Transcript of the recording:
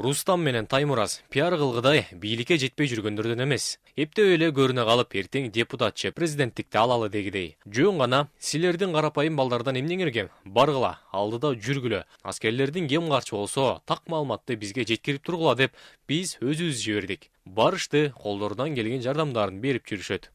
рустам менен таймураз пиар кылгыдай бийликке жетпей жүргөндөрдөн эмес эптеп эле көрүнө калып эртең депутат же президенттикти алалы дегидей жөн гана силердин карапайым балдардан эмнеңерге баргыла алдыда жүргүлө аскерлердин кем карчы болсо так маалыматты бизге жеткирип тургула деп биз өзүбүз жибердик барышты колдорунан келген жардамдарын берип жүрүшөт